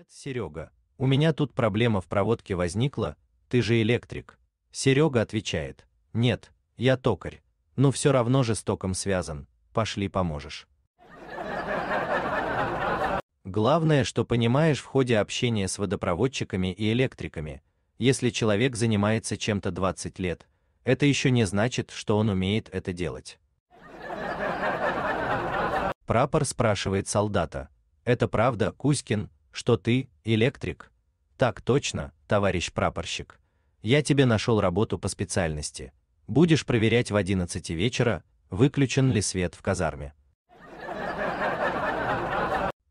Нет, Серега, у меня тут проблема в проводке возникла, ты же электрик. Серега отвечает, нет, я токарь, но все равно же с током связан, пошли поможешь. Главное, что понимаешь в ходе общения с водопроводчиками и электриками, если человек занимается чем-то 20 лет, это еще не значит, что он умеет это делать. Прапор спрашивает солдата. Это правда, Кузькин, что ты электрик. Так точно, товарищ прапорщик. Я тебе нашел работу по специальности. Будешь проверять в 11 вечера, выключен ли свет в казарме.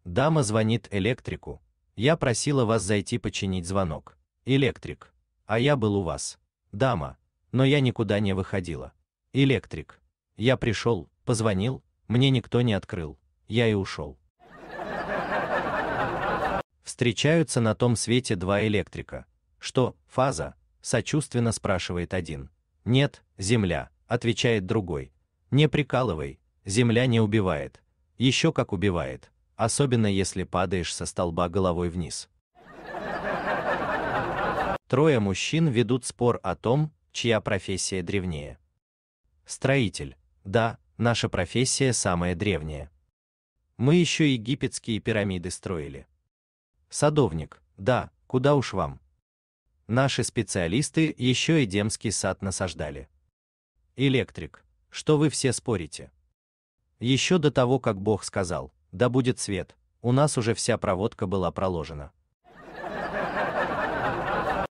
Дама звонит электрику. Я просила вас зайти починить звонок. Электрик. А я был у вас. Дама. Но я никуда не выходила. Электрик. Я пришел, позвонил, мне никто не открыл. Я и ушел встречаются на том свете два электрика. Что, фаза? сочувственно спрашивает один. Нет, земля, отвечает другой. Не прикалывай, земля не убивает. Еще как убивает, особенно если падаешь со столба головой вниз. Трое мужчин ведут спор о том, чья профессия древнее. Строитель. Да, наша профессия самая древняя. Мы еще египетские пирамиды строили. Садовник, да, куда уж вам. Наши специалисты еще и Демский сад насаждали. Электрик, что вы все спорите? Еще до того, как Бог сказал, да будет свет, у нас уже вся проводка была проложена.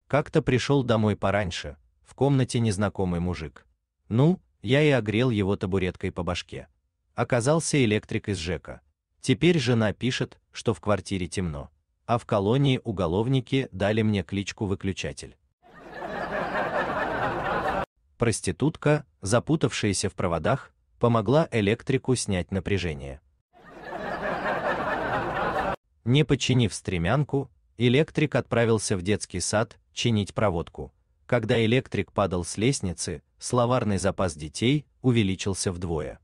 Как-то пришел домой пораньше, в комнате незнакомый мужик. Ну, я и огрел его табуреткой по башке. Оказался электрик из ЖЭКа. Теперь жена пишет, что в квартире темно а в колонии уголовники дали мне кличку Выключатель. Проститутка, запутавшаяся в проводах, помогла электрику снять напряжение. Не починив стремянку, электрик отправился в детский сад чинить проводку. Когда электрик падал с лестницы, словарный запас детей увеличился вдвое.